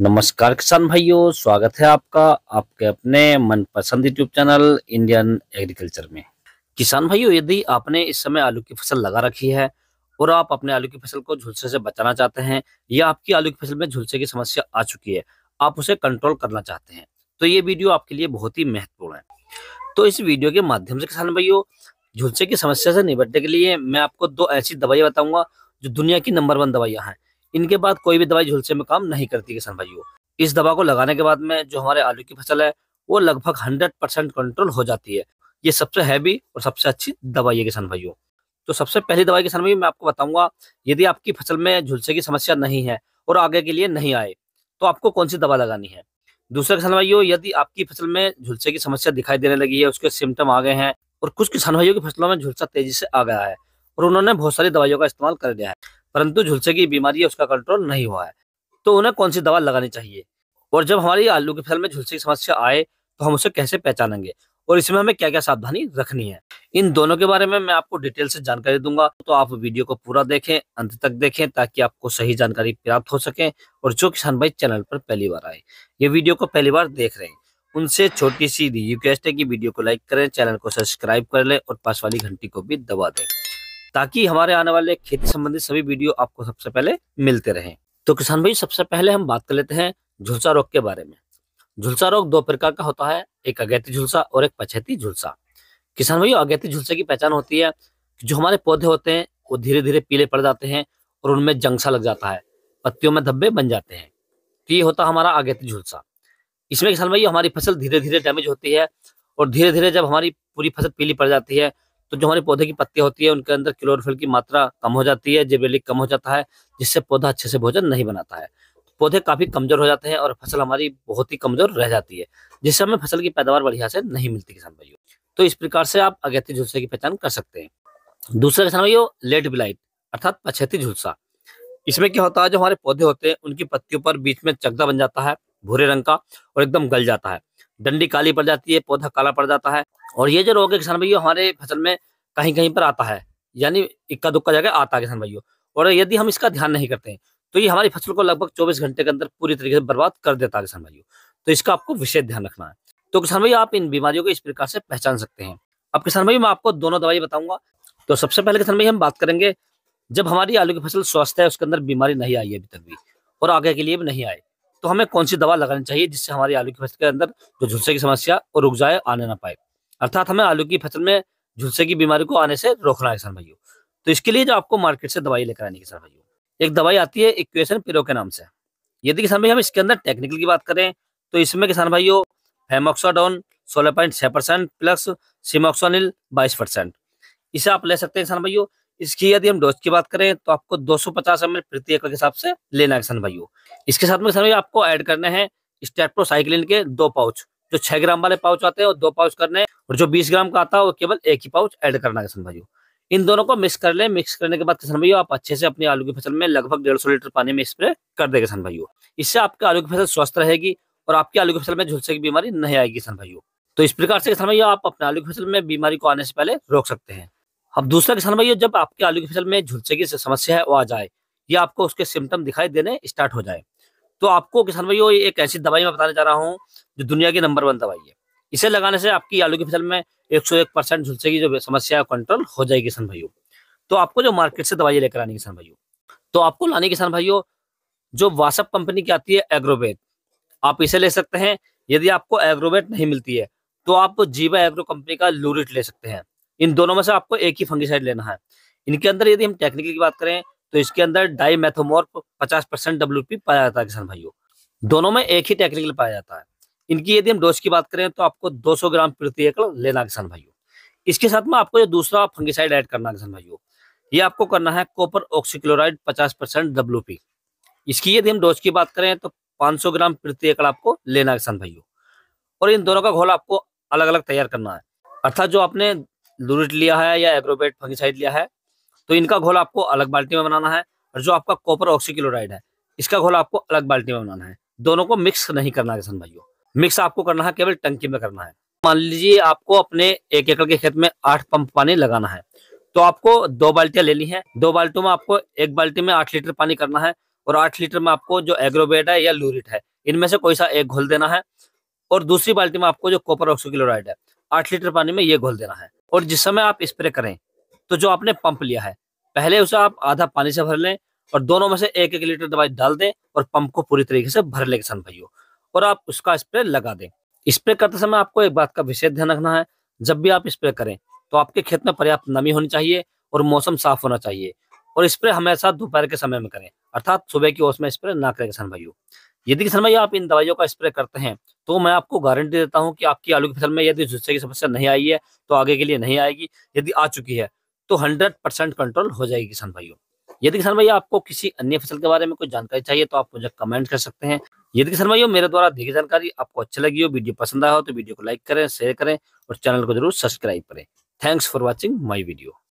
नमस्कार किसान भाइयों स्वागत है आपका आपके अपने मनपसंद यूट्यूब चैनल इंडियन एग्रीकल्चर में किसान भाइयों यदि आपने इस समय आलू की फसल लगा रखी है और आप अपने आलू की फसल को झुलसे से बचाना चाहते हैं या आपकी आलू की फसल में झुलसे की समस्या आ चुकी है आप उसे कंट्रोल करना चाहते हैं तो ये वीडियो आपके लिए बहुत ही महत्वपूर्ण है तो इस वीडियो के माध्यम से किसान भाइयों झुलसे की समस्या से निपटने के लिए मैं आपको दो ऐसी दवाइयाँ बताऊंगा जो दुनिया की नंबर वन दवाइयाँ हैं इनके बाद कोई भी दवाई झुलसे में काम नहीं करती किसान भाइयों इस दवा को लगाने के बाद में जो हमारे आलू की फसल है वो लगभग हंड्रेड परसेंट कंट्रोल हो जाती है ये सबसे हैवी और सबसे अच्छी दवाई है किसान भाइयों तो सबसे पहली दवाई किसान भाई मैं आपको बताऊंगा यदि आपकी फसल में झुलसे की समस्या नहीं है और आगे के लिए नहीं आए तो आपको कौन सी दवा लगानी है दूसरा किसान भाइयों यदि आपकी फसल में झुलसे की समस्या दिखाई देने लगी है उसके सिम्टम आ गए हैं और कुछ किसान भाइयों की फसलों में झुलसा तेजी से आ गया है और उन्होंने बहुत सारी दवाइयों का इस्तेमाल कर लिया है परंतु झुलसे की बीमारी है उसका कंट्रोल नहीं हुआ है तो उन्हें कौन सी दवा लगानी चाहिए और जब हमारी आलू की फसल में झुलसे की समस्या आए तो हम उसे कैसे पहचानेंगे और इसमें हमें क्या क्या सावधानी रखनी है इन दोनों के बारे में मैं आपको डिटेल से जानकारी दूंगा तो आप वीडियो को पूरा देखें अंत तक देखें ताकि आपको सही जानकारी प्राप्त हो सके और जो किसान भाई चैनल पर पहली बार आए ये वीडियो को पहली बार देख रहे हैं उनसे छोटी सी रिक्वेस्ट है कि वीडियो को लाइक करें चैनल को सब्सक्राइब कर लें और पास वाली घंटी को भी दबा दें ताकि हमारे आने वाले खेती संबंधित सभी वीडियो आपको सबसे पहले मिलते रहे तो किसान भाई सबसे पहले हम बात कर लेते हैं झुलसा रोग के बारे में झुलसा रोग दो प्रकार का होता है एक अगैती झुलसा और एक पछेती झुलसा किसान भाई अगैती झुलसे की पहचान होती है जो हमारे पौधे होते हैं वो धीरे धीरे पीले पड़ जाते हैं और उनमें जंगसा लग जाता है पत्तियों में धब्बे बन जाते हैं तो ये होता हमारा अगैती झुलसा इसमें किसान भाई हमारी फसल धीरे धीरे डैमेज होती है और धीरे धीरे जब हमारी पूरी फसल पीली पड़ जाती है तो जो हमारे पौधे की पत्तियां होती है उनके अंदर क्लोरोफिल की मात्रा कम हो जाती है जेबेलिक कम हो जाता है जिससे पौधा अच्छे से भोजन नहीं बनाता है पौधे काफी कमजोर हो जाते हैं और फसल हमारी बहुत ही कमजोर रह जाती है जिससे हमें फसल की पैदावार बढ़िया से नहीं मिलती किसान भाइयों तो इस प्रकार से आप अगेती झुलसे की पहचान कर सकते हैं दूसरा किसान भाइयों लेट ब्लाइट अर्थात पछेती झुलसा इसमें क्या होता है जो हमारे पौधे होते हैं उनकी पत्तियों पर बीच में चकदा बन जाता है भूरे रंग का और एकदम गल जाता है डंडी काली पड़ जाती है पौधा काला पड़ जाता है और ये जो रोग है किसान भाइयों हमारे फसल में कहीं कहीं पर आता है यानी इक्का दुक्का जगह आता है किसान भाइयों और यदि हम इसका ध्यान नहीं करते हैं तो ये हमारी फसल को लगभग चौबीस घंटे के अंदर पूरी तरीके से बर्बाद कर देता है किसान भाइयों तो इसका आपको विशेष ध्यान रखना है तो किसान भाई आप इन बीमारियों को इस प्रकार से पहचान सकते हैं अब किसान भाई मैं आपको दोनों दवाई बताऊंगा तो सबसे पहले किसान भाई हम बात करेंगे जब हमारी आलू की फसल स्वस्थ है उसके अंदर बीमारी नहीं आई अभी तक भी और आगे के लिए भी नहीं आए तो हमें कौन सी दवा लगानी चाहिए जिससे हमारी आलू की फसल के अंदर जो झुलसे की समस्या और रुक जाए आने ना पाए अर्थात हमें आलू की फसल में झुलसे की बीमारी को आने से रोकना है किसान भाइयों तो इसके लिए जो आपको मार्केट से दवाई लेकर आनी किसान भाइयों एक दवाई आती है इक्वेशन पिरो के नाम से यदि किसान भाई हम इसके अंदर टेक्निकल की बात करें तो इसमें किसान भाइयों फेमोक्साडोन सोलह पॉइंट छह परसेंट प्लस सिमोक्सोनिल बाईस परसेंट इसे आप ले सकते हैं किसान भाइयों इसकी यदि हम डोज की बात करें तो आपको 250 सौ पचास एम एल प्रति एकड़ के हिसाब से लेना है किसान भाइयों इसके साथ में किसान आपको ऐड करना है स्टेप्रोसाइक्लिन के दो पाउच जो छह ग्राम वाले पाउच आते हैं और दो पाउच करने हैं और जो बीस ग्राम का आता है वो केवल एक ही पाउच ऐड करना है किसान भाइयों इन दोनों को मिक्स कर ले मिक्स करने के बाद किसान भाइयों आप अच्छे से अपनी आलू की फसल में लगभग डेढ़ सौ लीटर पानी में स्प्रे कर दे किसान भाइयों इससे आपकी आलू की फसल स्वस्थ रहेगी और आपकी आलू की फसल में झुलसे की बीमारी नहीं आएगी किसान भाइयों तो इस प्रकार से किसान भाइयों आप अपने आलू की फसल में बीमारी को आने से पहले रोक सकते हैं अब दूसरा किसान भाई जब आपके आलू की फसल में झुलसे की समस्या है वो आ जाए या आपको उसके सिम्टम दिखाई देने स्टार्ट हो जाए तो आपको किसान भाइयों एक ऐसी दवाई मैं बताने जा रहा हूँ जो दुनिया की नंबर वन दवाई है इसे लगाने से आपकी आलू की फसल में एक सौ एक परसेंट झुलसे की जो समस्या है कंट्रोल हो जाएगी किसान भाइयों तो आपको जो मार्केट से दवाई लेकर आनी किसान भाइयों तो आपको लानी किसान भाइयों जो वासप कंपनी की आती है एग्रोबेट आप इसे ले सकते हैं यदि आपको एग्रोबेट नहीं मिलती है तो आप जीवा एग्रो कंपनी का लूरिट ले सकते हैं इन दोनों में से आपको एक ही फंगिसाइड लेना है इनके अंदर यदि हम टेक्निकल की बात करें तो इसके अंदर डाई मैथोमोर्फ पचास परसेंट डब्ल्यू पाया जाता है किसान भाइयों दोनों में एक ही टेक्निकल पाया जाता है इनकी यदि हम डोज की बात करें तो आपको 200 ग्राम प्रति एकड़ लेना किसान भाइयों इसके साथ में आपको जो दूसरा फंगिसाइड ऐड करना किसान भाइयों ये आपको करना है कॉपर ऑक्सीक्लोराइड 50 परसेंट डब्ल्यू इसकी यदि हम डोज की बात करें तो 500 ग्राम प्रति एकड़ आपको लेना किसान भाइयों और इन दोनों का घोल आपको अलग अलग तैयार करना है अर्थात जो आपने लूरिट लिया है या एग्रोबेट फंगिसाइड लिया है तो इनका घोल आपको अलग बाल्टी में बनाना है और जो आपका कॉपर ऑक्सीक्लोराइड है इसका घोल आपको अलग बाल्टी में बनाना है दोनों को मिक्स नहीं करना किसान भाइयों मिक्स आपको करना है केवल टंकी में करना है मान लीजिए आपको अपने एक एकड़ के खेत में आठ पंप पानी लगाना है तो आपको दो बाल्टियां लेनी है दो बाल्टियों में आपको एक बाल्टी में आठ लीटर पानी करना है और आठ लीटर में आपको जो एग्रोबेट है या लूरिट है इनमें से कोई सा एक घोल देना है और दूसरी बाल्टी में आपको जो कॉपर ऑक्सीक्लोराइड है आठ लीटर पानी में ये घोल देना है और जिस समय आप स्प्रे करें तो जो आपने पंप लिया है पहले उसे आप आधा पानी से भर लें और दोनों में से एक एक लीटर दवाई डाल दें और पंप को पूरी तरीके से भर ले किसान भाइयों और आप उसका स्प्रे लगा दें स्प्रे करते समय आपको एक बात का विशेष ध्यान रखना है जब भी आप स्प्रे करें तो आपके खेत में पर्याप्त नमी होनी चाहिए और मौसम साफ होना चाहिए और स्प्रे हमेशा दोपहर के समय में करें अर्थात सुबह की ओर में स्प्रे ना करें किसान भाइयों यदि किसान भाई आप इन दवाइयों का स्प्रे करते हैं तो मैं आपको गारंटी देता हूं कि आपकी आलू की फसल में यदि झुस्से की समस्या नहीं आई है तो आगे के लिए नहीं आएगी यदि आ चुकी है तो हंड्रेड परसेंट कंट्रोल हो जाएगी किसान भाइयों यदि किसान भाई आपको किसी अन्य फसल के बारे में कोई जानकारी चाहिए तो आप मुझे कमेंट कर सकते हैं यदि किसान भाइयों मेरे द्वारा दी गई जानकारी आपको अच्छी लगी हो वीडियो पसंद आया हो तो वीडियो को लाइक करें शेयर करें और चैनल को जरूर सब्सक्राइब करें thanks for watching my video